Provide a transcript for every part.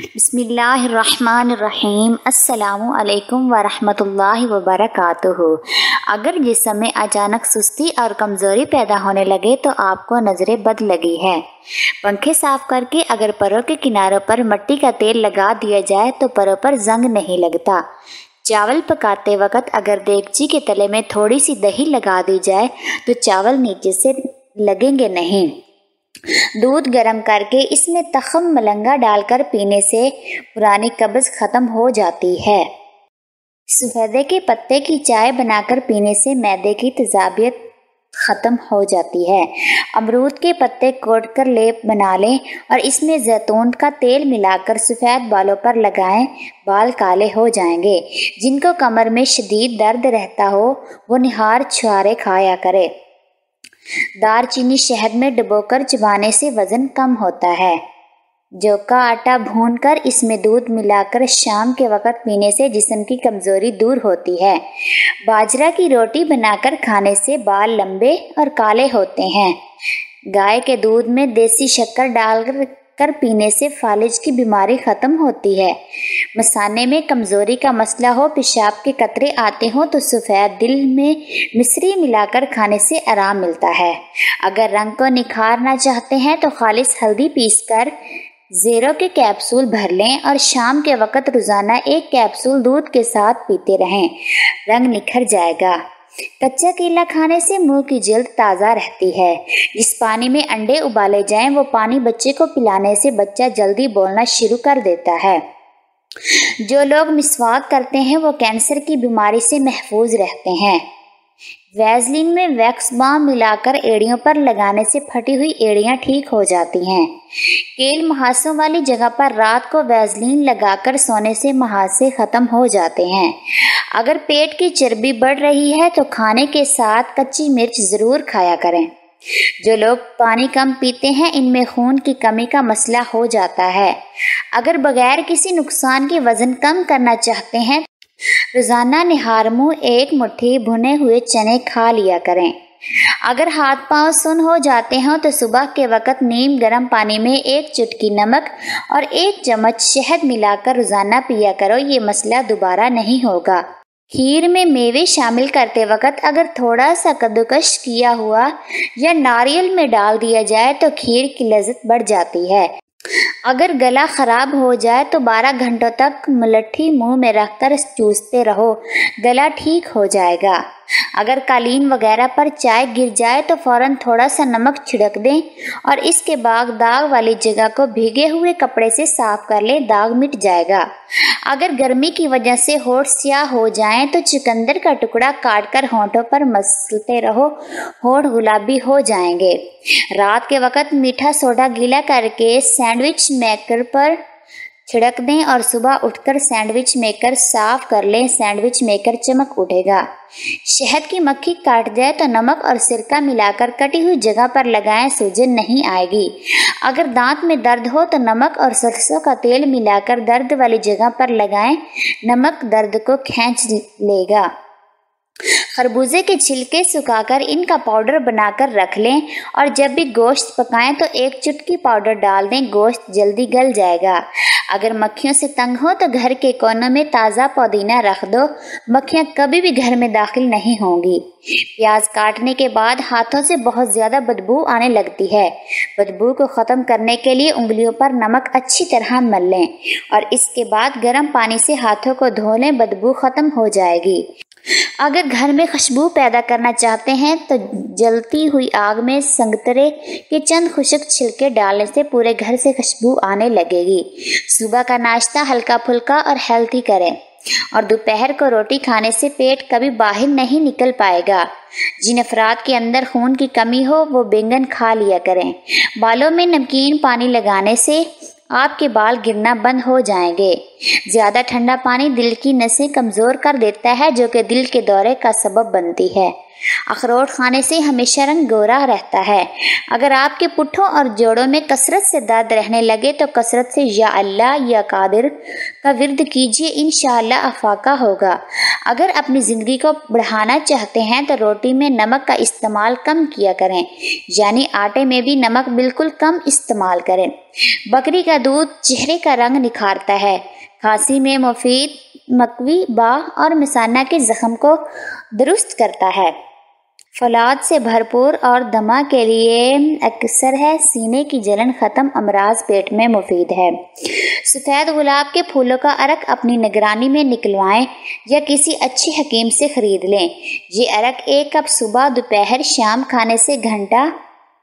बसमीम् अल्लाम वरहमतुल्लाहि वबरकातुहु अगर जिसम में अचानक सुस्ती और कमज़ोरी पैदा होने लगे तो आपको नज़रें बद लगी है पंखे साफ करके अगर परों के किनारों पर मट्टी का तेल लगा दिया जाए तो परों पर जंग नहीं लगता चावल पकाते वक्त अगर देगची के तले में थोड़ी सी दही लगा दी जाए तो चावल नीचे से लगेंगे नहीं दूध गर्म करके इसमें तखम मलंगा डालकर पीने से पुरानी कब्ज ख़त्म हो जाती है सफेदे के पत्ते की चाय बनाकर पीने से मैदे की तजाबियत ख़त्म हो जाती है अमरूद के पत्ते कोट कर लेप बना लें और इसमें जैतून का तेल मिलाकर सफ़ेद बालों पर लगाएं बाल काले हो जाएंगे जिनको कमर में शदीद दर्द रहता हो वो निहार छुआरे खाया करें दारचीनी शहद में डुबोकर चबाने से वजन कम होता है जौ का आटा भूनकर इसमें दूध मिलाकर शाम के वक्त पीने से जिसम की कमज़ोरी दूर होती है बाजरा की रोटी बनाकर खाने से बाल लंबे और काले होते हैं गाय के दूध में देसी शक्कर डालकर कर पीने से फालिज की बीमारी ख़त्म होती है मसाने में कमज़ोरी का मसला हो पेशाब के कतरे आते हों तो सफ़ेद दिल में मिश्री मिलाकर खाने से आराम मिलता है अगर रंग को निखारना चाहते हैं तो खालिश हल्दी पीस कर ज़ीरो के कैप्सूल भर लें और शाम के वक़्त रोज़ाना एक कैप्सूल दूध के साथ पीते रहें रंग निखर जाएगा कच्चा केला खाने से मुंह की जल्द ताज़ा रहती है जिस पानी में अंडे उबाले जाएं वो पानी बच्चे को पिलाने से बच्चा जल्दी बोलना शुरू कर देता है जो लोग मिसवाक करते हैं वो कैंसर की बीमारी से महफूज रहते हैं वैजलिन में वैक्स बाम मिलाकर एड़ियों पर लगाने से फटी हुई एड़ियां ठीक हो जाती हैं केल महासों वाली जगह पर रात को वैजलिन लगाकर सोने से महासे ख़त्म हो जाते हैं अगर पेट की चर्बी बढ़ रही है तो खाने के साथ कच्ची मिर्च ज़रूर खाया करें जो लोग पानी कम पीते हैं इनमें खून की कमी का मसला हो जाता है अगर बगैर किसी नुकसान के वज़न कम करना चाहते हैं रोज़ाना निहार मुँह एक मुट्ठी भुने हुए चने खा लिया करें अगर हाथ पांव सुन हो जाते हों तो सुबह के वक्त नीम गर्म पानी में एक चुटकी नमक और एक चम्मच शहद मिलाकर रोज़ाना पिया करो ये मसला दोबारा नहीं होगा खीर में मेवे शामिल करते वक्त अगर थोड़ा सा कद्दूकश किया हुआ या नारियल में डाल दिया जाए तो खीर की लज्जत बढ़ जाती है अगर गला ख़राब हो जाए तो 12 घंटों तक मुलट्ठी मुंह में रखकर चूसते रहो गला ठीक हो जाएगा अगर कालीन वगैरह पर चाय गिर जाए तो फौरन थोड़ा सा नमक छिड़क दें और इसके बाद दाग वाली जगह को भीगे हुए कपड़े से साफ कर लें दाग मिट जाएगा अगर गर्मी की वजह से होठ स्याह हो जाएं तो चिकंदर का टुकड़ा काट कर होंठों पर मसलते रहो होठ गुलाबी हो जाएंगे रात के वक्त मीठा सोडा गीला करके सैंडविच मेकर पर छिड़क दें और सुबह उठकर सैंडविच मेकर साफ कर लें सैंडविच मेकर चमक उठेगा शहद की मक्खी काट जाए तो नमक और सिरका मिलाकर कटी हुई जगह पर लगाएं सूजन नहीं आएगी अगर दांत में दर्द हो तो नमक और सरसों का तेल मिलाकर दर्द वाली जगह पर लगाएं नमक दर्द को खींच लेगा खरबूजे के छिलके सुखाकर इनका पाउडर बनाकर रख लें और जब भी गोश्त पकाएं तो एक चुटकी पाउडर डाल दें गोश्त जल्दी गल जाएगा अगर मक्खियों से तंग हो तो घर के कोनों में ताज़ा पुदीना रख दो मक्खियाँ कभी भी घर में दाखिल नहीं होंगी प्याज काटने के बाद हाथों से बहुत ज़्यादा बदबू आने लगती है बदबू को ख़त्म करने के लिए उंगलियों पर नमक अच्छी तरह मल लें और इसके बाद गर्म पानी से हाथों को धो लें बदबू ख़त्म हो जाएगी अगर घर में खुशबू पैदा करना चाहते हैं तो जलती हुई आग में संगतरे के चंद खुशक छिलके डालने से पूरे घर से खुशबू आने लगेगी सुबह का नाश्ता हल्का फुल्का और हेल्थी करें और दोपहर को रोटी खाने से पेट कभी बाहर नहीं निकल पाएगा जिन अफराद के अंदर खून की कमी हो वो बैंगन खा लिया करें बालों में नमकीन पानी लगाने से आपके बाल गिरना बंद हो जाएंगे ज़्यादा ठंडा पानी दिल की नसें कमज़ोर कर देता है जो कि दिल के दौरे का सबब बनती है अखरोट खाने से हमेशा रंग गोरा रहता है अगर आपके पुट्ठों और जोड़ों में कसरत से दर्द रहने लगे तो कसरत से या अल्लाह या कादिर का विरद कीजिए इन अफाका होगा अगर अपनी ज़िंदगी को बढ़ाना चाहते हैं तो रोटी में नमक का इस्तेमाल कम किया करें यानी आटे में भी नमक बिल्कुल कम इस्तेमाल करें बकरी का दूध चेहरे का रंग निखारता है खांसी में मुफीद मकवी बाह और मिसाना के जख्म को दुरुस्त करता है फलाद से भरपूर और दमा के लिए अक्सर है सीने की जलन ख़त्म अमराज पेट में मुफीद है सफ़ेद गुलाब के फूलों का अरक अपनी निगरानी में निकलवाएं या किसी अच्छे हकीम से ख़रीद लें ये अरक एक कप सुबह दोपहर शाम खाने से घंटा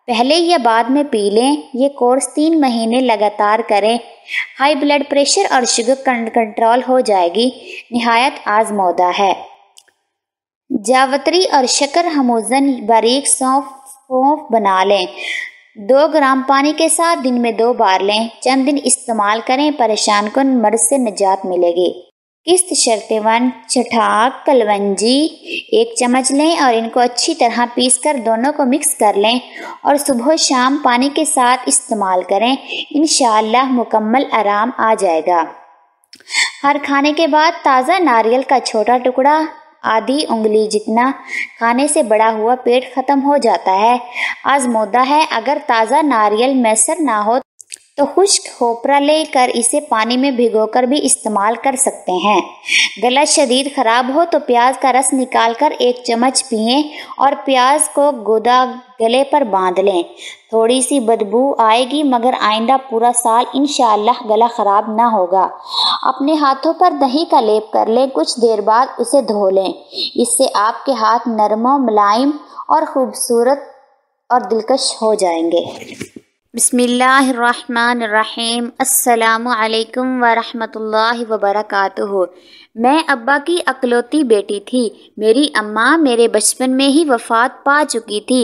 पहले या बाद में पी लें यह कोर्स तीन महीने लगातार करें हाई ब्लड प्रेशर और शुगर कंट्रोल हो जाएगी नहायत आजमौदा है जावत्री और शक्कर हम वजन बारीक सौंफ सौंफ बना लें दो ग्राम पानी के साथ दिन में दो बार लें चंद दिन इस्तेमाल करें परेशान कन मर्ज से निजात मिलेगी किस्त शर्ते वन छठाक कलवंजी एक चम्मच लें और इनको अच्छी तरह पीस कर दोनों को मिक्स कर लें और सुबह शाम पानी के साथ इस्तेमाल करें इन मुकम्मल आराम आ जाएगा हर खाने के बाद ताज़ा नारियल का छोटा टुकड़ा आधी उंगली जितना खाने से बड़ा हुआ पेट ख़त्म हो जाता है आजमोदा है अगर ताज़ा नारियल मैसर ना हो तो खुश्क खोपरा लेकर कर इसे पानी में भिगोकर भी इस्तेमाल कर सकते हैं गला शरीर खराब हो तो प्याज का रस निकालकर एक चम्मच पिए और प्याज को गोदा गले पर बांध लें थोड़ी सी बदबू आएगी मगर आइंदा पूरा साल इन गला ख़राब ना होगा अपने हाथों पर दही का लेप कर लें कुछ देर बाद उसे धो लें इससे आपके हाथ नरमों मुलायम और खूबसूरत और दिलकश हो जाएंगे बसमीम् अल्लाम वरहमल वबरक मैं अब्बा की अकलौती बेटी थी मेरी अम्मा मेरे बचपन में ही वफात पा चुकी थी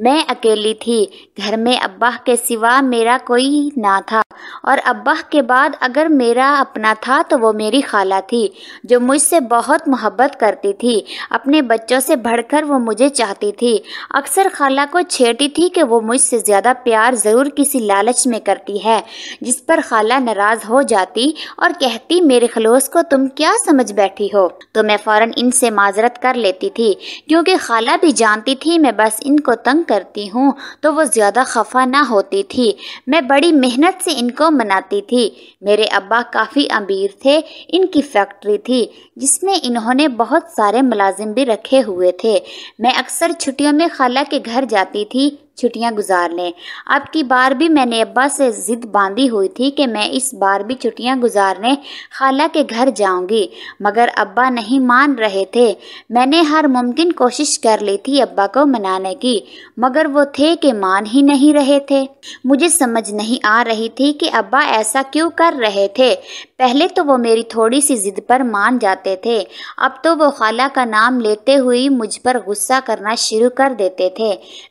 मैं अकेली थी घर में अब्बा के सिवा मेरा कोई ना था और अब्बा के बाद अगर मेरा अपना था तो वो मेरी खाला थी जो मुझसे बहुत मोहब्बत करती थी अपने बच्चों से बढ़कर वो मुझे चाहती थी अक्सर खाला को छेड़ती थी कि वो मुझसे ज़्यादा प्यार ज़रूर किसी लालच में करती है जिस पर खाला नाराज़ हो जाती और कहती मेरे खलोस को तुम क्या समझ बैठी हो तो मैं फ़ौरन इनसे माजरत कर लेती थी क्योंकि खाला भी जानती थी मैं बस इनको तंग करती हूँ तो वो ज़्यादा खफा ना होती थी मैं बड़ी मेहनत से इनको मनाती थी मेरे अब्बा काफ़ी अमीर थे इनकी फैक्ट्री थी जिसमें इन्होंने बहुत सारे मुलाजिम भी रखे हुए थे मैं अक्सर छुट्टियों में खाला के घर जाती थी छुट्टियां गुजार लें अब की बार भी मैंने अब्बा से ज़िद बांधी हुई थी कि मैं इस बार भी छुट्टियां गुजारने खाला के घर जाऊंगी मगर अब्बा नहीं मान रहे थे मैंने हर मुमकिन कोशिश कर ली थी अब्बा को मनाने की मगर वो थे कि मान ही नहीं रहे थे मुझे समझ नहीं आ रही थी कि अब्बा ऐसा क्यों कर रहे थे पहले तो वो मेरी थोड़ी सी जिद पर मान जाते थे अब तो वो खाला का नाम लेते हुए मुझ पर गुस्सा करना शुरू कर देते थे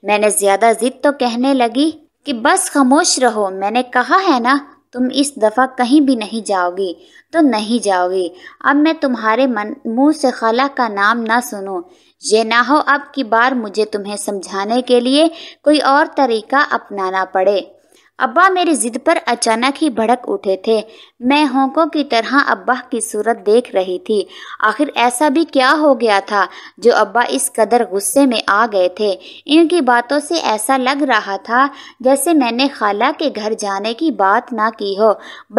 मैंने ज़्यादा जिद तो कहने लगी कि बस खामोश रहो मैंने कहा है ना तुम इस दफ़ा कहीं भी नहीं जाओगी तो नहीं जाओगी अब मैं तुम्हारे मन मुँह से खाला का नाम ना सुनूं ये ना हो अब की बार मुझे तुम्हें समझाने के लिए कोई और तरीका अपनाना पड़े अब्बा मेरी जिद पर अचानक ही भड़क उठे थे मैं होंकों की तरह अब्बा की सूरत देख रही थी आखिर ऐसा भी क्या हो गया था जो अब्बा इस कदर गुस्से में आ गए थे इनकी बातों से ऐसा लग रहा था जैसे मैंने खाला के घर जाने की बात ना की हो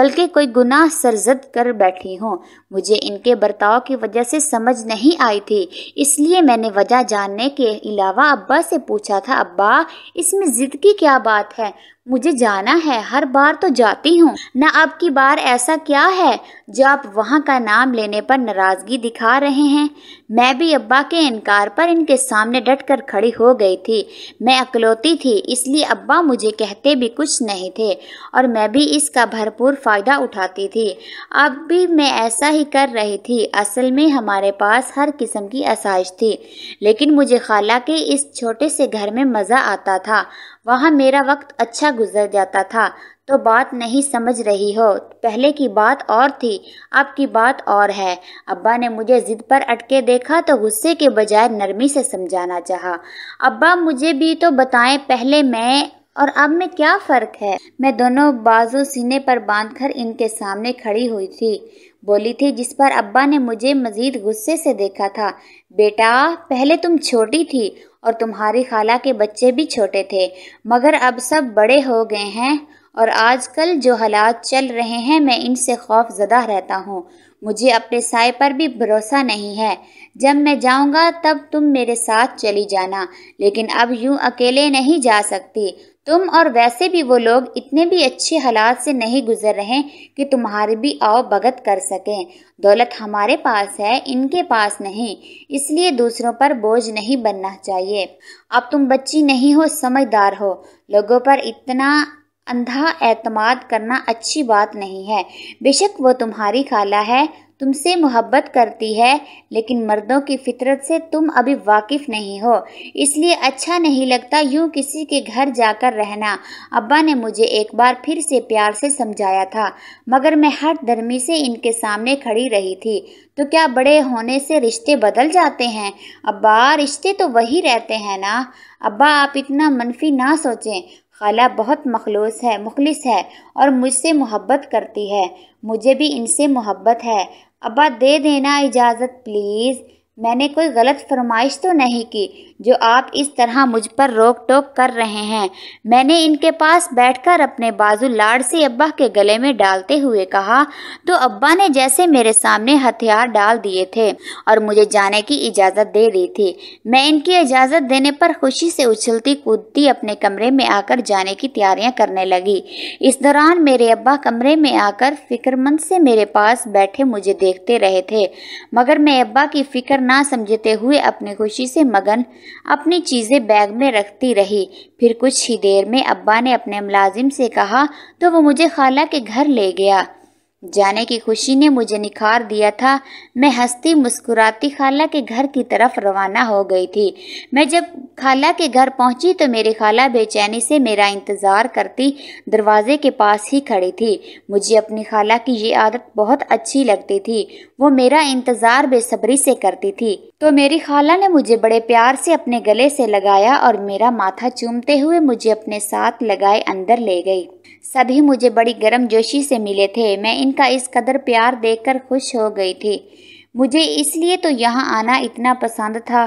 बल्कि कोई गुनाह सरजद कर बैठी हूँ मुझे इनके बर्ताव की वजह से समझ नहीं आई थी इसलिए मैंने वजह जानने के अलावा अब्बा से पूछा था अब्बा इसमें जिद की क्या बात है मुझे जाना है हर बार तो जाती हूँ न अब की बार ऐसा क्या है जो आप वहाँ का नाम लेने पर नाराज़गी दिखा रहे हैं मैं भी अब्बा के इनकार पर इनके सामने डट कर खड़ी हो गई थी मैं अकलौती थी इसलिए अब्बा मुझे कहते भी कुछ नहीं थे और मैं भी इसका भरपूर फ़ायदा उठाती थी अब भी मैं ऐसा ही कर रही थी असल में हमारे पास हर किस्म की आसाइश थी लेकिन मुझे खाला के इस छोटे से घर में मज़ा आता था वहाँ मेरा वक्त अच्छा गुजर जाता था तो बात नहीं समझ रही हो पहले की बात और थी अब की बात और है अब्बा ने मुझे ज़िद पर अटके देखा तो गुस्से के बजाय नरमी से समझाना चाहा अब्बा मुझे भी तो बताएं पहले मैं और अब में क्या फ़र्क है मैं दोनों बाजू सीने पर बांधकर इनके सामने खड़ी हुई थी बोली थी जिस पर अब्बा ने मुझे मज़ीद गुस्से से देखा था बेटा पहले तुम छोटी थी और तुम्हारी खाला के बच्चे भी छोटे थे मगर अब सब बड़े हो गए हैं और आजकल जो हालात चल रहे हैं मैं इनसे खौफ ज़दा रहता हूँ मुझे अपने साय पर भी भरोसा नहीं है जब मैं जाऊँगा तब तुम मेरे साथ चली जाना लेकिन अब यूँ अकेले नहीं जा सकती तुम और वैसे भी वो लोग इतने भी अच्छे हालात से नहीं गुजर रहे कि तुम्हारी भी आओ भगत कर सकें दौलत हमारे पास है इनके पास नहीं इसलिए दूसरों पर बोझ नहीं बनना चाहिए अब तुम बच्ची नहीं हो समझदार हो लोगों पर इतना अंधा एतमाद करना अच्छी बात नहीं है बेशक वो तुम्हारी खाला है तुमसे मोहब्बत करती है लेकिन मर्दों की फितरत से तुम अभी वाकिफ़ नहीं हो इसलिए अच्छा नहीं लगता यूं किसी के घर जाकर रहना अब्बा ने मुझे एक बार फिर से प्यार से समझाया था मगर मैं हर धर्मी से इनके सामने खड़ी रही थी तो क्या बड़े होने से रिश्ते बदल जाते हैं अब्बा रिश्ते तो वही रहते हैं ना अब्बा आप इतना मनफी ना सोचें खाला बहुत मखलूस है मुखलिस है और मुझसे मोहब्बत करती है मुझे भी इनसे मोहब्बत है अब्बा दे देना इजाज़त प्लीज़ मैंने कोई गलत फरमाइश तो नहीं की जो आप इस तरह मुझ पर रोक टोक कर रहे हैं मैंने इनके पास बैठकर अपने बाजू लाड़ से अब्बा के गले में डालते हुए कहा तो अब्बा ने जैसे मेरे सामने हथियार डाल दिए थे और मुझे जाने की इजाज़त दे दी थी मैं इनकी इजाज़त देने पर खुशी से उछलती कूदती अपने कमरे में आकर जाने की तैयारियां करने लगी इस दौरान मेरे अब्बा कमरे में आकर फिक्रमंद से मेरे पास बैठे मुझे देखते रहे थे मगर मैं अब्बा की फ़िक्र ना समझते हुए अपनी खुशी से मगन अपनी चीज़ें बैग में रखती रही फिर कुछ ही देर में अब्बा ने अपने मुलाजिम से कहा तो वो मुझे खाला के घर ले गया जाने की खुशी ने मुझे निखार दिया था मैं हंसती मुस्कुराती खाला के घर की तरफ रवाना हो गई थी मैं जब खाला के घर पहुंची तो मेरी खाला बेचैनी से मेरा इंतज़ार करती दरवाजे के पास ही खड़ी थी मुझे अपनी खाला की ये आदत बहुत अच्छी लगती थी वो मेरा इंतज़ार बेसब्री से करती थी तो मेरी खाला ने मुझे बड़े प्यार से अपने गले से लगाया और मेरा माथा चूमते हुए मुझे अपने साथ लगाए अंदर ले गई सभी मुझे बड़ी गर्मजोशी से मिले थे मैं इनका इस कदर प्यार देखकर खुश हो गई थी मुझे इसलिए तो यहाँ आना इतना पसंद था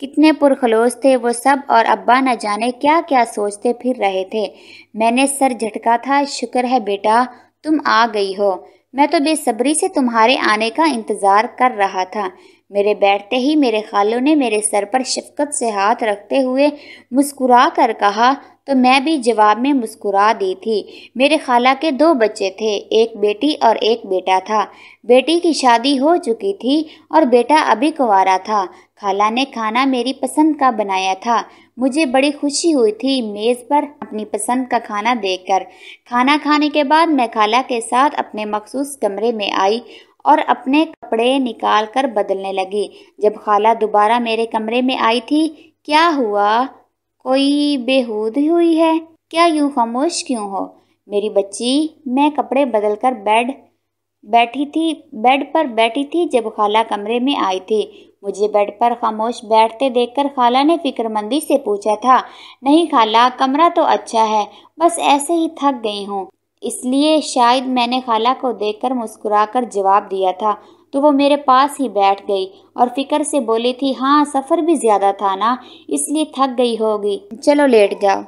कितने पुरखलोस थे वो सब और अब्बा न जाने क्या क्या सोचते फिर रहे थे मैंने सर झटका था शुक्र है बेटा तुम आ गई हो मैं तो बेसब्री से तुम्हारे आने का इंतज़ार कर रहा था मेरे बैठते ही मेरे खालों ने मेरे सर पर शफकत से हाथ रखते हुए मुस्कुरा कर कहा तो मैं भी जवाब में मुस्कुरा दी थी मेरे खाला के दो बच्चे थे एक बेटी और एक बेटा था बेटी की शादी हो चुकी थी और बेटा अभी कुंवारा था खाला ने खाना मेरी पसंद का बनाया था मुझे बड़ी खुशी हुई थी मेज़ पर अपनी पसंद का खाना देखकर खाना खाने के बाद मैं खाला के साथ अपने मखसूस कमरे में आई और अपने कपड़े निकाल कर बदलने लगी जब खाला दोबारा मेरे कमरे में आई थी क्या हुआ कोई बेहूद हुई है क्या यूं खामोश क्यों हो मेरी बच्ची मैं कपड़े बदल कर बेड बैठी थी बेड पर बैठी थी जब खाला कमरे में आई थी मुझे बेड पर खामोश बैठते देखकर खाला ने फिक्रमंदी से पूछा था नहीं खाला कमरा तो अच्छा है बस ऐसे ही थक गई हूँ इसलिए शायद मैंने खाला को देखकर मुस्कुराकर जवाब दिया था तो वो मेरे पास ही बैठ गई और फिक्र से बोली थी हाँ सफ़र भी ज़्यादा था ना इसलिए थक गई होगी चलो लेट जाओ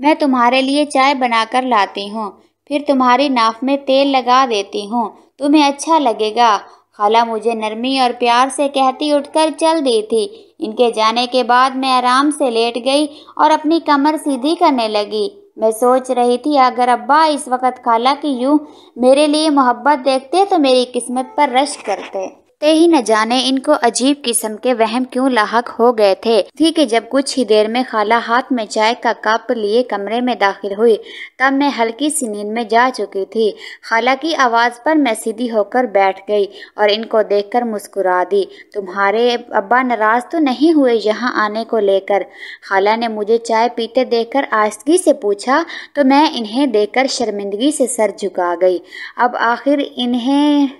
मैं तुम्हारे लिए चाय बनाकर लाती हूँ फिर तुम्हारी नाफ में तेल लगा देती हूँ तुम्हें अच्छा लगेगा खाला मुझे नरमी और प्यार से कहती उठकर चल दी थी इनके जाने के बाद मैं आराम से लेट गई और अपनी कमर सीधी करने लगी मैं सोच रही थी अगर अब्बा इस वक्त खाला की यूँ मेरे लिए मोहब्बत देखते तो मेरी किस्मत पर रश करते ते ही न जाने इनको अजीब किस्म के वहम क्यों लाक हो गए थे ठीक है जब कुछ ही देर में खाला हाथ में चाय का कप लिए कमरे में दाखिल हुई तब मैं हल्की सी नींद में जा चुकी थी खाला की आवाज़ पर मैं सीधी होकर बैठ गई और इनको देखकर मुस्कुरा दी तुम्हारे अब्बा नाराज़ तो नहीं हुए यहाँ आने को लेकर खाला ने मुझे चाय पीते कर आस्तगी से पूछा तो मैं इन्हें देखकर शर्मिंदगी से सर झुका गई अब आखिर इन्हें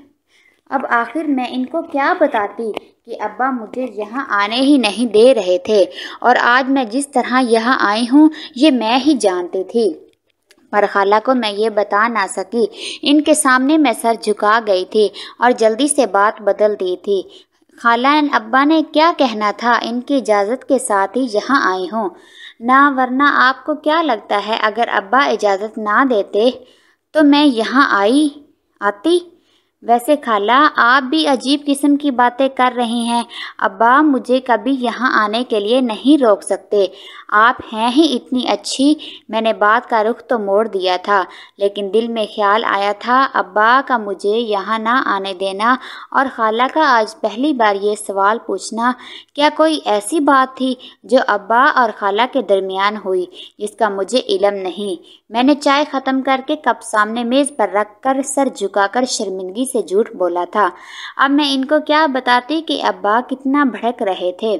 अब आखिर मैं इनको क्या बताती कि अब्बा मुझे यहाँ आने ही नहीं दे रहे थे और आज मैं जिस तरह यहाँ आई हूँ ये मैं ही जानती थी पर खाला को मैं ये बता ना सकी इनके सामने मैं सर झुका गई थी और जल्दी से बात बदल दी थी खाला एन अब्बा ने क्या कहना था इनकी इजाज़त के साथ ही यहाँ आई हूँ ना वरना आपको क्या लगता है अगर अब्बा इजाज़त ना देते तो मैं यहाँ आई आती वैसे खाला आप भी अजीब किस्म की बातें कर रहे हैं अब्बा मुझे कभी यहाँ आने के लिए नहीं रोक सकते आप हैं ही इतनी अच्छी मैंने बात का रुख तो मोड़ दिया था लेकिन दिल में ख्याल आया था अब्बा का मुझे यहाँ ना आने देना और खाला का आज पहली बार ये सवाल पूछना क्या कोई ऐसी बात थी जो अब्बा और खाला के दरमियान हुई जिसका मुझे इलम नहीं मैंने चाय ख़त्म करके कप सामने मेज़ पर रख कर सर झुकाकर शर्मिंदगी से झूठ बोला था अब मैं इनको क्या बताती कि अब्बा कितना भड़क रहे थे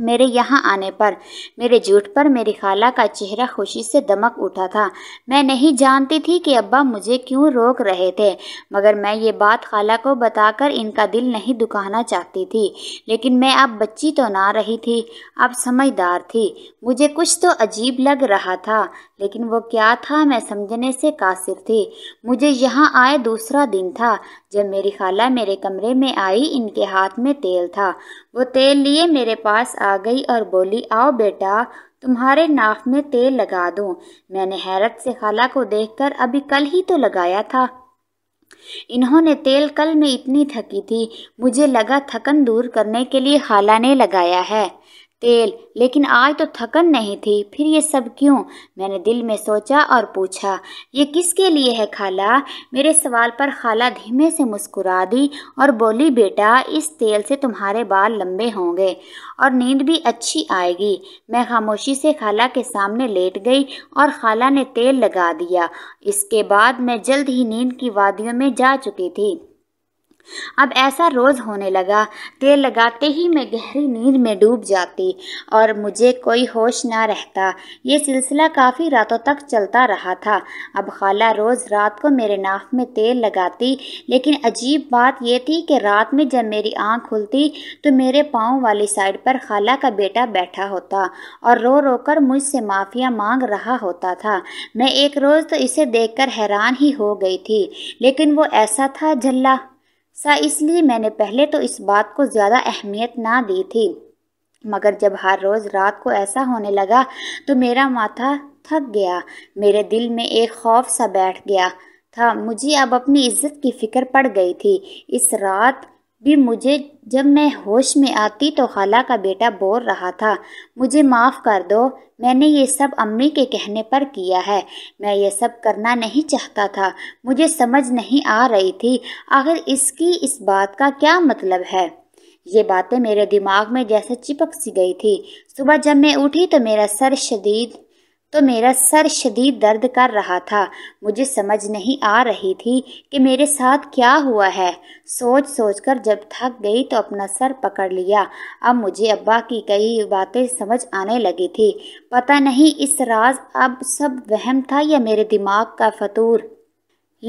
मेरे यहाँ आने पर मेरे झूठ पर मेरी खाला का चेहरा खुशी से दमक उठा था मैं नहीं जानती थी कि अब्बा मुझे क्यों रोक रहे थे मगर मैं ये बात खाला को बताकर इनका दिल नहीं दुखाना चाहती थी लेकिन मैं अब बच्ची तो ना रही थी अब समझदार थी मुझे कुछ तो अजीब लग रहा था लेकिन वो क्या था मैं समझने से कासिर थी मुझे यहाँ आए दूसरा दिन था जब मेरी खाला मेरे कमरे में आई इनके हाथ में तेल था वो तेल लिए मेरे पास आ गई और बोली आओ बेटा तुम्हारे नाक में तेल लगा दूं। मैंने हैरत से खाला को देखकर अभी कल ही तो लगाया था इन्होंने तेल कल में इतनी थकी थी मुझे लगा थकन दूर करने के लिए खाला ने लगाया है तेल लेकिन आज तो थकन नहीं थी फिर ये सब क्यों मैंने दिल में सोचा और पूछा ये किसके लिए है खाला मेरे सवाल पर खाला धीमे से मुस्कुरा दी और बोली बेटा इस तेल से तुम्हारे बाल लंबे होंगे और नींद भी अच्छी आएगी मैं खामोशी से खाला के सामने लेट गई और खाला ने तेल लगा दिया इसके बाद मैं जल्द ही नींद की वादियों में जा चुकी थी अब ऐसा रोज़ होने लगा तेल लगाते ही मैं गहरी नींद में डूब जाती और मुझे कोई होश ना रहता ये सिलसिला काफ़ी रातों तक चलता रहा था अब खाला रोज़ रात को मेरे नाक में तेल लगाती लेकिन अजीब बात यह थी कि रात में जब मेरी आंख खुलती तो मेरे पाँव वाली साइड पर खाला का बेटा बैठा होता और रो रो कर मुझसे माफ़िया मांग रहा होता था मैं एक रोज़ तो इसे कर हैरान ही हो गई थी लेकिन वो ऐसा था झल्ला सा इसलिए मैंने पहले तो इस बात को ज़्यादा अहमियत ना दी थी मगर जब हर रोज़ रात को ऐसा होने लगा तो मेरा माथा थक गया मेरे दिल में एक खौफ सा बैठ गया था मुझे अब अपनी इज्जत की फ़िक्र पड़ गई थी इस रात भी मुझे जब मैं होश में आती तो खाला का बेटा बोल रहा था मुझे माफ़ कर दो मैंने ये सब अम्मी के कहने पर किया है मैं ये सब करना नहीं चाहता था मुझे समझ नहीं आ रही थी आखिर इसकी इस बात का क्या मतलब है ये बातें मेरे दिमाग में जैसे चिपक सी गई थी सुबह जब मैं उठी तो मेरा सर शदीद तो मेरा सर शदीद दर्द कर रहा था मुझे समझ नहीं आ रही थी कि मेरे साथ क्या हुआ है सोच सोच कर जब थक गई तो अपना सर पकड़ लिया अब मुझे अब्बा की कई बातें समझ आने लगी थी पता नहीं इस राज अब सब वहम था या मेरे दिमाग का फतूर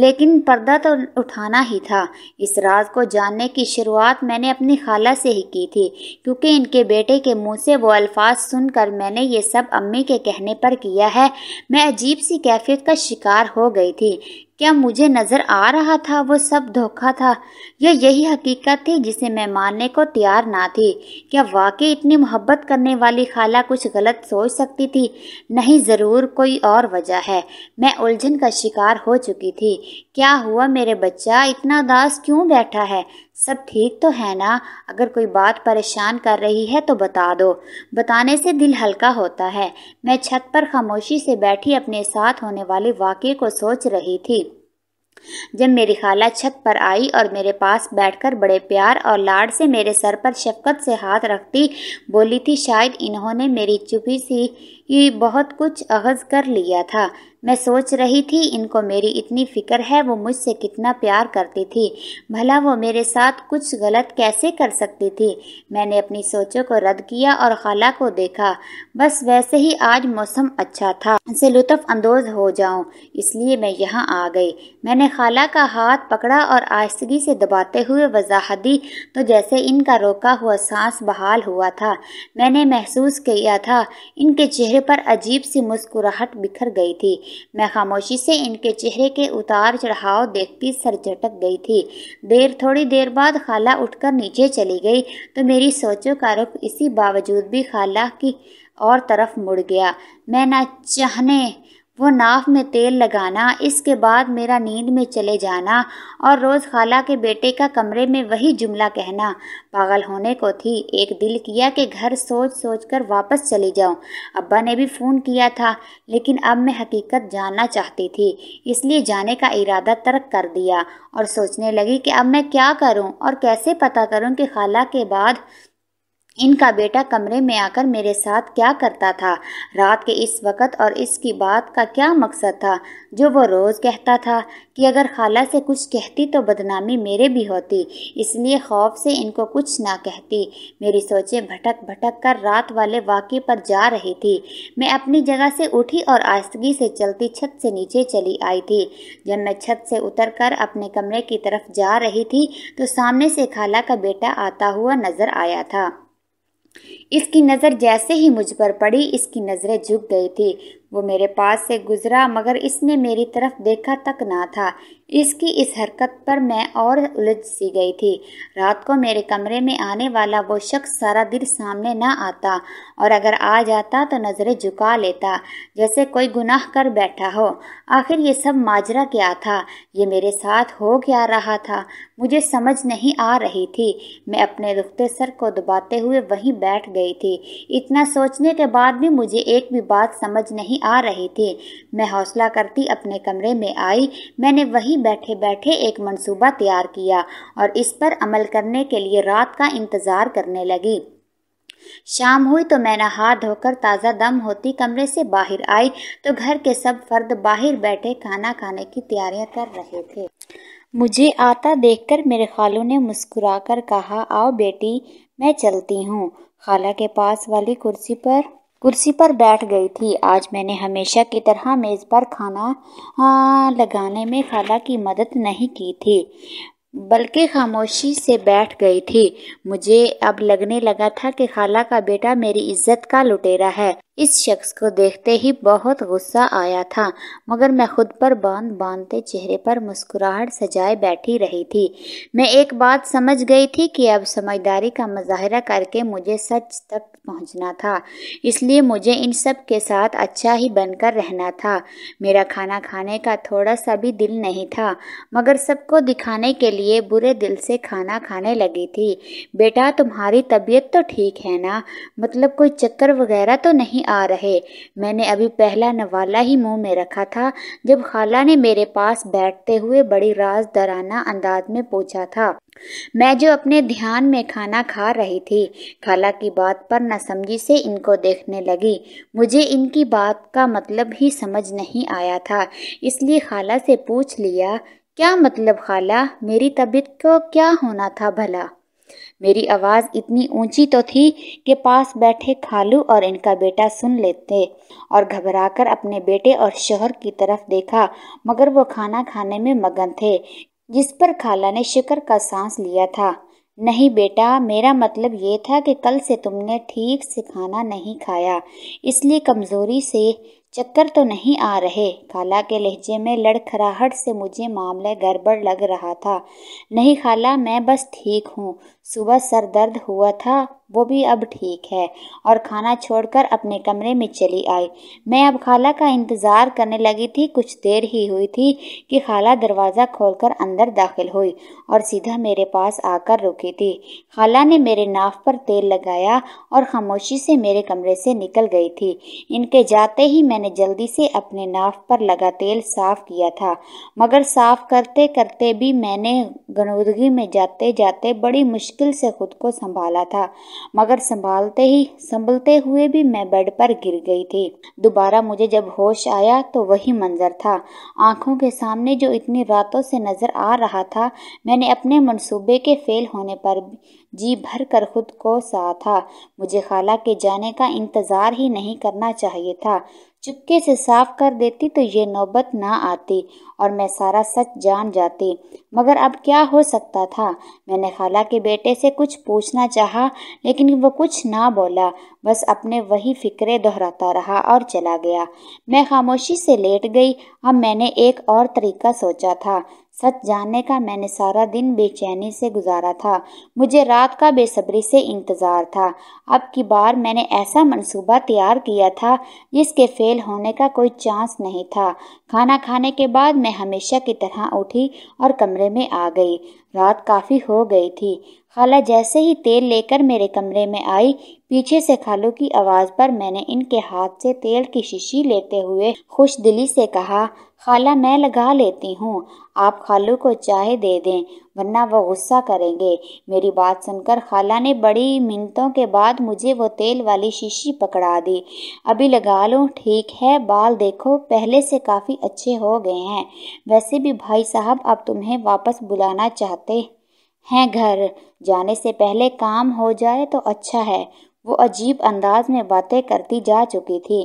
लेकिन पर्दा तो उठाना ही था इस राज को जानने की शुरुआत मैंने अपनी खाला से ही की थी क्योंकि इनके बेटे के मुंह से वो अल्फाज सुनकर मैंने ये सब अम्मी के कहने पर किया है मैं अजीब सी कैफियत का शिकार हो गई थी क्या मुझे नज़र आ रहा था वो सब धोखा था या यही हकीकत थी जिसे मैं मानने को तैयार ना थी क्या वाकई इतनी मोहब्बत करने वाली खाला कुछ गलत सोच सकती थी नहीं ज़रूर कोई और वजह है मैं उलझन का शिकार हो चुकी थी क्या हुआ मेरे बच्चा इतना उदास क्यों बैठा है सब ठीक तो है ना अगर कोई बात परेशान कर रही है तो बता दो बताने से दिल हल्का होता है मैं छत पर खामोशी से बैठी अपने साथ होने वाले वाक्य को सोच रही थी जब मेरी खाला छत पर आई और मेरे पास बैठकर बड़े प्यार और लाड से मेरे सर पर शफकत से हाथ रखती बोली थी शायद इन्होंने मेरी चुपी सी ये बहुत कुछ अहज कर लिया था मैं सोच रही थी इनको मेरी इतनी फ़िक्र है वो मुझसे कितना प्यार करती थी भला वो मेरे साथ कुछ गलत कैसे कर सकती थी मैंने अपनी सोचों को रद्द किया और खाला को देखा बस वैसे ही आज मौसम अच्छा था लुत्फ अंदोज़ हो जाऊं इसलिए मैं यहाँ आ गई मैंने खाला का हाथ पकड़ा और आहिस्तगी से दबाते हुए वजाहत दी तो जैसे इनका रोका हुआ सांस बहाल हुआ था मैंने महसूस किया था इनके चेहरे चेहरे पर अजीब सी मुस्कुराहट बिखर गई थी मैं खामोशी से इनके चेहरे के उतार चढ़ाव देखती सर झटक गई थी देर थोड़ी देर बाद खाला उठकर नीचे चली गई तो मेरी सोचों का रुख इसी बावजूद भी खाला की और तरफ मुड़ गया मैं न चाहने वो नाफ़ में तेल लगाना इसके बाद मेरा नींद में चले जाना और रोज़ खाला के बेटे का कमरे में वही जुमला कहना पागल होने को थी एक दिल किया कि घर सोच सोच कर वापस चली जाऊं अब्बा ने भी फ़ोन किया था लेकिन अब मैं हकीकत जानना चाहती थी इसलिए जाने का इरादा तर्क कर दिया और सोचने लगी कि अब मैं क्या करूं और कैसे पता करूं कि खाला के बाद इनका बेटा कमरे में आकर मेरे साथ क्या करता था रात के इस वक्त और इसकी बात का क्या मकसद था जो वो रोज़ कहता था कि अगर खाला से कुछ कहती तो बदनामी मेरे भी होती इसलिए खौफ से इनको कुछ ना कहती मेरी सोचें भटक भटक कर रात वाले वाक़े पर जा रही थी मैं अपनी जगह से उठी और आस्तगी से चलती छत से नीचे चली आई थी जब मैं छत से उतर कर अपने कमरे की तरफ जा रही थी तो सामने से खाला का बेटा आता हुआ नज़र आया था इसकी नज़र जैसे ही मुझ पर पड़ी इसकी नज़रें झुक गई थी वो मेरे पास से गुजरा मगर इसने मेरी तरफ देखा तक ना था इसकी इस हरकत पर मैं और उलझ सी गई थी रात को मेरे कमरे में आने वाला वो शख्स सारा दिन सामने ना आता और अगर आ जाता तो नज़रें झुका लेता जैसे कोई गुनाह कर बैठा हो आखिर ये सब माजरा क्या था ये मेरे साथ हो क्या रहा था मुझे समझ नहीं आ रही थी मैं अपने रुखते सर को दबाते हुए वहीं बैठ गई थी इतना सोचने के बाद भी मुझे एक भी बात समझ नहीं नहीं आ रहे थे मैं हौसला करती अपने कमरे में आई मैंने वहीं बैठे बैठे एक मंसूबा तैयार किया और इस पर अमल करने के लिए रात का इंतज़ार करने लगी शाम हुई तो मैं हाथ धोकर ताज़ा दम होती कमरे से बाहर आई तो घर के सब फर्द बाहर बैठे खाना खाने की तैयारियां कर रहे थे मुझे आता देखकर मेरे खालू ने मुस्कुराकर कहा आओ बेटी मैं चलती हूँ खाला के पास वाली कुर्सी पर कुर्सी पर बैठ गई थी आज मैंने हमेशा की तरह मेज़ पर खाना आ, लगाने में खाला की मदद नहीं की थी बल्कि खामोशी से बैठ गई थी मुझे अब लगने लगा था कि खाला का बेटा मेरी इज्जत का लुटेरा है इस शख्स को देखते ही बहुत गुस्सा आया था मगर मैं खुद पर बांध बांधते चेहरे पर मुस्कुराहट सजाए बैठी रही थी मैं एक बात समझ गई थी कि अब समझदारी का मुजाहरा करके मुझे सच तक पहुंचना था इसलिए मुझे इन सब के साथ अच्छा ही बनकर रहना था मेरा खाना खाने का थोड़ा सा भी दिल नहीं था मगर सबको दिखाने के लिए बुरे दिल से खाना खाने लगी थी बेटा तुम्हारी तबीयत तो ठीक है ना मतलब कोई चक्कर वगैरह तो नहीं आ रहे मैंने अभी पहला नवाला ही मुंह में रखा था जब खाला ने मेरे पास बैठते हुए बड़ी राज दराना अंदाज में पूछा था मैं जो अपने ध्यान में खाना खा रही थी खाला की बात पर न समझी से इनको देखने लगी मुझे इनकी बात का मतलब ही समझ नहीं आया था इसलिए खाला से पूछ लिया क्या मतलब खाला मेरी तबीयत को क्या होना था भला मेरी आवाज़ इतनी ऊंची तो थी कि पास बैठे खालू और इनका बेटा सुन लेते और घबराकर अपने बेटे और शोहर की तरफ देखा मगर वो खाना खाने में मगन थे जिस पर खाला ने शिकर का सांस लिया था नहीं बेटा मेरा मतलब ये था कि कल से तुमने ठीक से खाना नहीं खाया इसलिए कमज़ोरी से चक्कर तो नहीं आ रहे खाला के लहजे में लड़खड़ाहट से मुझे मामला गड़बड़ लग रहा था नहीं खाला मैं बस ठीक हूँ सुबह सर दर्द हुआ था वो भी अब ठीक है और खाना छोड़कर अपने कमरे में चली आई मैं अब खाला का इंतज़ार करने लगी थी कुछ देर ही हुई थी कि खाला दरवाज़ा खोलकर अंदर दाखिल हुई और सीधा मेरे पास आकर रुकी थी खाला ने मेरे नाफ पर तेल लगाया और खामोशी से मेरे कमरे से निकल गई थी इनके जाते ही मैंने जल्दी से अपने नाफ पर लगा तेल साफ किया था मगर साफ करते करते भी मैंने गनूदगी में जाते जाते बड़ी मुश्किल से खुद को संभाला था मगर संभालते ही संभलते हुए भी मैं बेड पर गिर गई थी दोबारा मुझे जब होश आया तो वही मंजर था आंखों के सामने जो इतनी रातों से नज़र आ रहा था मैंने अपने मनसूबे के फेल होने पर जी भर कर खुद को सहा था मुझे खाला के जाने का इंतज़ार ही नहीं करना चाहिए था चुपके से साफ कर देती तो ये नौबत ना आती और मैं सारा सच जान जाती मगर अब क्या हो सकता था मैंने खाला के बेटे से कुछ पूछना चाहा लेकिन वो कुछ ना बोला बस अपने वही फिक्रे दोहराता रहा और चला गया मैं खामोशी से लेट गई अब मैंने एक और तरीका सोचा था सच जानने का मैंने सारा दिन बेचैनी से गुजारा था मुझे रात का बेसब्री से इंतज़ार था अब की बार मैंने ऐसा मंसूबा तैयार किया था जिसके फेल होने का कोई चांस नहीं था खाना खाने के बाद मैं हमेशा की तरह उठी और कमरे में आ गई रात काफ़ी हो गई थी खाला जैसे ही तेल लेकर मेरे कमरे में आई पीछे से खालू की आवाज़ पर मैंने इनके हाथ से तेल की शीशी लेते हुए खुश दिली से कहा खाला मैं लगा लेती हूँ आप खालू को चाय दे दें वरना वो गुस्सा करेंगे मेरी बात सुनकर खाला ने बड़ी मिनटों के बाद मुझे वो तेल वाली शीशी पकड़ा दी अभी लगा लूँ ठीक है बाल देखो पहले से काफ़ी अच्छे हो गए हैं वैसे भी भाई साहब अब तुम्हें वापस बुलाना चाहते हैं घर जाने से पहले काम हो जाए तो अच्छा है वो अजीब अंदाज में बातें करती जा चुकी थी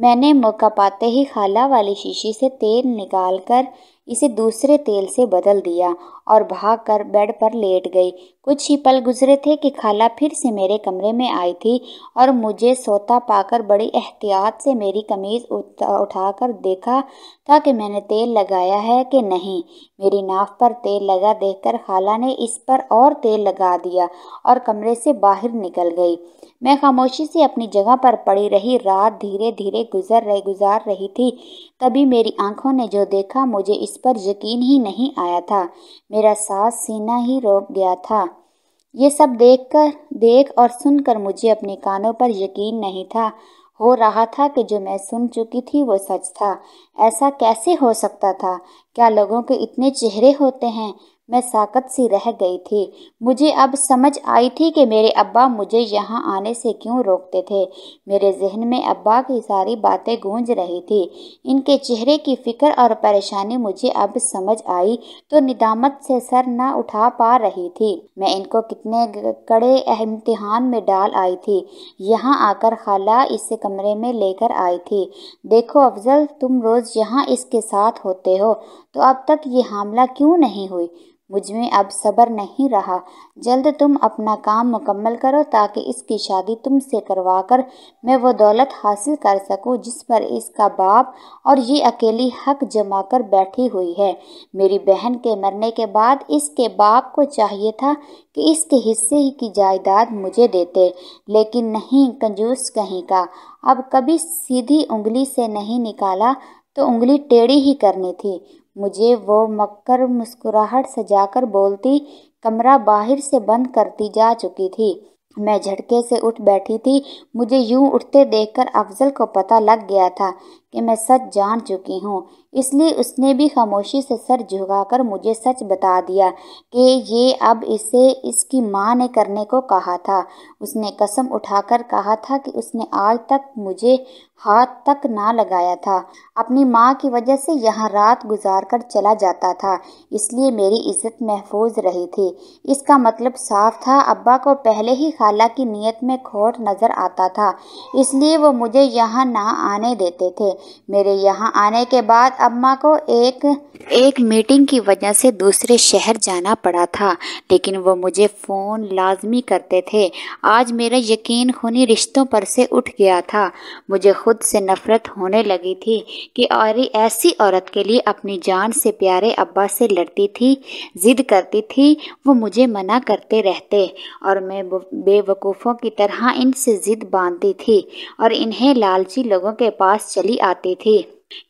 मैंने मौका पाते ही खाला वाली शीशी से तेल निकालकर इसे दूसरे तेल से बदल दिया और भागकर बेड पर लेट गई कुछ ही पल गुजरे थे कि खाला फिर से मेरे कमरे में आई थी और मुझे सोता पाकर बड़ी एहतियात से मेरी कमीज़ उठाकर देखा था कि मैंने तेल लगाया है कि नहीं मेरी नाक पर तेल लगा देखकर खाला ने इस पर और तेल लगा दिया और कमरे से बाहर निकल गई मैं खामोशी से अपनी जगह पर पड़ी रही रात धीरे धीरे गुजर रही गुजार रही थी तभी मेरी आंखों ने जो देखा मुझे इस पर यकीन ही नहीं आया था मेरा सांस सीना ही रोक गया था ये सब देखकर देख और सुनकर मुझे अपने कानों पर यकीन नहीं था हो रहा था कि जो मैं सुन चुकी थी वो सच था ऐसा कैसे हो सकता था क्या लोगों के इतने चेहरे होते हैं मैं साकत सी रह गई थी मुझे अब समझ आई थी कि मेरे अब्बा मुझे यहाँ आने से क्यों रोकते थे मेरे जहन में अब्बा की सारी बातें गूंज रही थी इनके चेहरे की फ़िक्र और परेशानी मुझे अब समझ आई तो निदामत से सर ना उठा पा रही थी मैं इनको कितने कड़े इम्तिहान में डाल आई थी यहाँ आकर खाला इसे कमरे में लेकर आई थी देखो अफजल तुम रोज़ यहाँ इसके साथ होते हो तो अब तक ये हमला क्यों नहीं हुई मुझ में अब सब्र नहीं रहा जल्द तुम अपना काम मुकम्मल करो ताकि इसकी शादी तुमसे करवा कर मैं वो दौलत हासिल कर सकूं जिस पर इसका बाप और ये अकेली हक जमा कर बैठी हुई है मेरी बहन के मरने के बाद इसके बाप को चाहिए था कि इसके हिस्से की जायदाद मुझे देते लेकिन नहीं कंजूस कहीं का अब कभी सीधी उंगली से नहीं निकाला तो उंगली टेढ़ी ही करनी थी मुझे वो मक्कर मुस्कुराहट सजाकर बोलती कमरा बाहर से बंद करती जा चुकी थी मैं झटके से उठ बैठी थी मुझे यूं उठते देखकर अफजल को पता लग गया था कि मैं सच जान चुकी हूँ इसलिए उसने भी खामोशी से सर झुकाकर मुझे सच बता दिया कि ये अब इसे इसकी माँ ने करने को कहा था उसने कसम उठाकर कहा था कि उसने आज तक मुझे हाथ तक ना लगाया था अपनी माँ की वजह से यहाँ रात गुजार कर चला जाता था इसलिए मेरी इज्जत महफूज रही थी इसका मतलब साफ था अब्बा को पहले ही खाला की नीयत में खोट नज़र आता था इसलिए वो मुझे यहाँ ना आने देते थे मेरे यहाँ आने के बाद अम्मा को एक एक मीटिंग की वजह से दूसरे शहर जाना पड़ा था लेकिन वो मुझे फ़ोन लाजमी करते थे आज मेरा यकीन खूनी रिश्तों पर से उठ गया था मुझे खुद से नफ़रत होने लगी थी कि और ऐसी औरत के लिए अपनी जान से प्यारे अब्बा से लड़ती थी ज़िद करती थी वो मुझे मना करते रहते और मैं बेवकूफ़ों की तरह इनसे ज़िद बांधती थी और इन्हें लालची लोगों के पास चली आती थी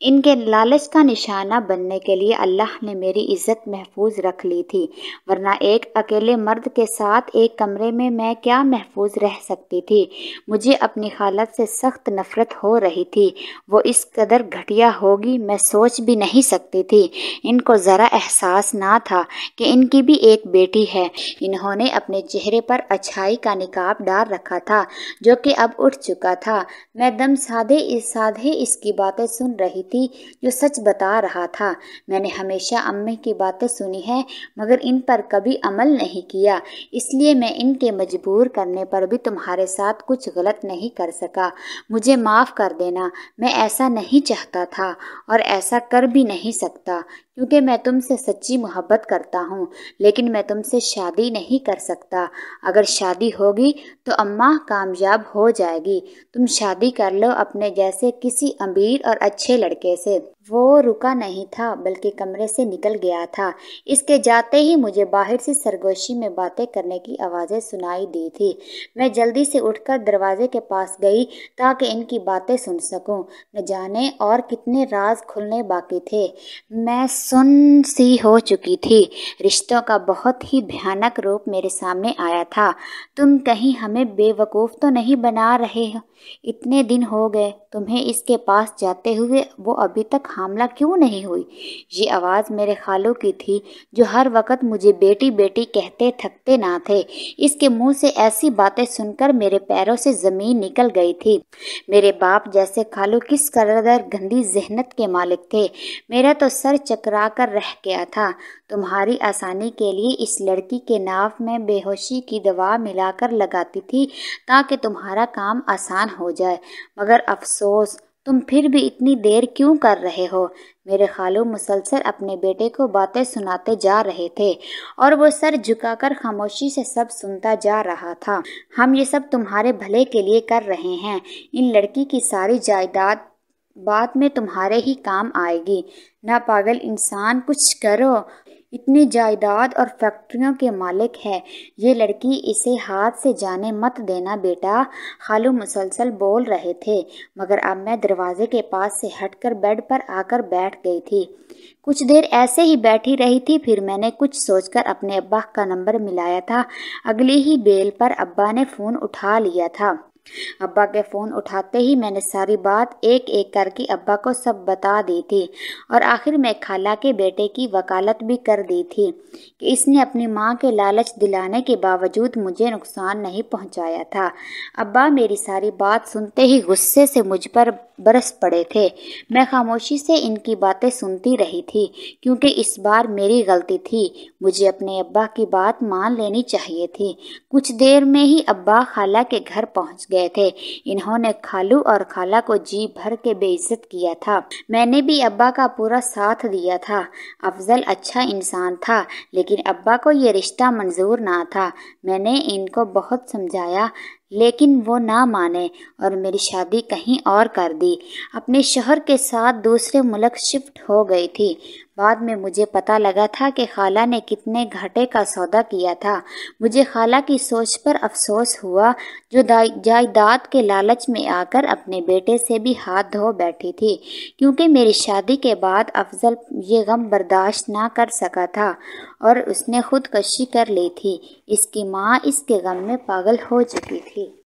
इनके लालच का निशाना बनने के लिए अल्लाह ने मेरी इज्जत महफूज रख ली थी वरना एक अकेले मर्द के साथ एक कमरे में मैं क्या महफूज रह सकती थी मुझे अपनी हालत से सख्त नफरत हो रही थी वो इस कदर घटिया होगी मैं सोच भी नहीं सकती थी इनको ज़रा एहसास ना था कि इनकी भी एक बेटी है इन्होंने अपने चेहरे पर अच्छाई का निकाब डाल रखा था जो कि अब उठ चुका था मैं दम साधे इस साधे इसकी बातें सुन रही रही थी जो सच बता रहा था मैंने हमेशा अम्मी की बातें सुनी है मगर इन पर कभी अमल नहीं किया इसलिए मैं इनके मजबूर करने पर भी तुम्हारे साथ कुछ गलत नहीं कर सका मुझे माफ़ कर देना मैं ऐसा नहीं चाहता था और ऐसा कर भी नहीं सकता क्योंकि मैं तुमसे सच्ची मोहब्बत करता हूँ लेकिन मैं तुमसे शादी नहीं कर सकता अगर शादी होगी तो अम्मा कामयाब हो जाएगी तुम शादी कर लो अपने जैसे किसी अमीर और अच्छे लड़के से वो रुका नहीं था बल्कि कमरे से निकल गया था इसके जाते ही मुझे बाहर से सरगोशी में बातें करने की आवाज़ें सुनाई दी थी मैं जल्दी से उठकर दरवाजे के पास गई ताकि इनकी बातें सुन सकूं। न जाने और कितने राज खुलने बाकी थे मैं सुन सी हो चुकी थी रिश्तों का बहुत ही भयानक रूप मेरे सामने आया था तुम कहीं हमें बेवकूफ़ तो नहीं बना रहे हो इतने दिन हो गए तुम्हें इसके पास जाते हुए वो अभी तक हमला क्यों नहीं हुई ये आवाज़ मेरे खालों की थी जो हर वक्त मुझे बेटी बेटी कहते थकते ना थे इसके मुंह से ऐसी बातें सुनकर मेरे पैरों से ज़मीन निकल गई थी मेरे बाप जैसे खालू किस कदर गंदी जहनत के मालिक थे मेरा तो सर चकरा कर रह गया था तुम्हारी आसानी के लिए इस लड़की के नाव में बेहोशी की दवा मिलाकर लगाती थी ताकि तुम्हारा काम आसान हो जाए मगर अफसोस तुम फिर भी इतनी देर क्यों कर रहे हो मेरे खालू मुसलसल अपने बेटे को बातें सुनाते जा रहे थे और वो सर झुकाकर खामोशी से सब सुनता जा रहा था हम ये सब तुम्हारे भले के लिए कर रहे हैं इन लड़की की सारी जायदाद बाद में तुम्हारे ही काम आएगी ना पागल इंसान कुछ करो इतनी जायदाद और फैक्ट्रियों के मालिक है ये लड़की इसे हाथ से जाने मत देना बेटा खालू मुसलसल बोल रहे थे मगर अब मैं दरवाजे के पास से हटकर बेड पर आकर बैठ गई थी कुछ देर ऐसे ही बैठी रही थी फिर मैंने कुछ सोचकर अपने अब्बा का नंबर मिलाया था अगली ही बेल पर अब्बा ने फ़ोन उठा लिया था अब्बा के फ़ोन उठाते ही मैंने सारी बात एक एक करके अब्बा को सब बता दी थी और आखिर मैं खाला के बेटे की वकालत भी कर दी थी कि इसने अपनी माँ के लालच दिलाने के बावजूद मुझे नुकसान नहीं पहुँचाया था अब्बा मेरी सारी बात सुनते ही गुस्से से मुझ पर बरस पड़े थे मैं खामोशी से इनकी बातें सुनती रही थी क्योंकि इस बार मेरी गलती थी मुझे अपने अब्बा की बात मान लेनी चाहिए थी कुछ देर में ही अब्बा खाला के घर पहुंच गए गए थे इन्होंने खालू और खाला को जी भर के बेइज्जत किया था मैंने भी अब्बा का पूरा साथ दिया था अफजल अच्छा इंसान था लेकिन अब्बा को ये रिश्ता मंजूर ना था मैंने इनको बहुत समझाया लेकिन वो ना माने और मेरी शादी कहीं और कर दी अपने शहर के साथ दूसरे मुल्क शिफ्ट हो गई थी बाद में मुझे पता लगा था कि खाला ने कितने घाटे का सौदा किया था मुझे खाला की सोच पर अफसोस हुआ जो जायदाद के लालच में आकर अपने बेटे से भी हाथ धो बैठी थी क्योंकि मेरी शादी के बाद अफजल ये गम बर्दाश्त ना कर सका था और उसने खुदकशी कर ली थी इसकी माँ इसके गम में पागल हो चुकी थी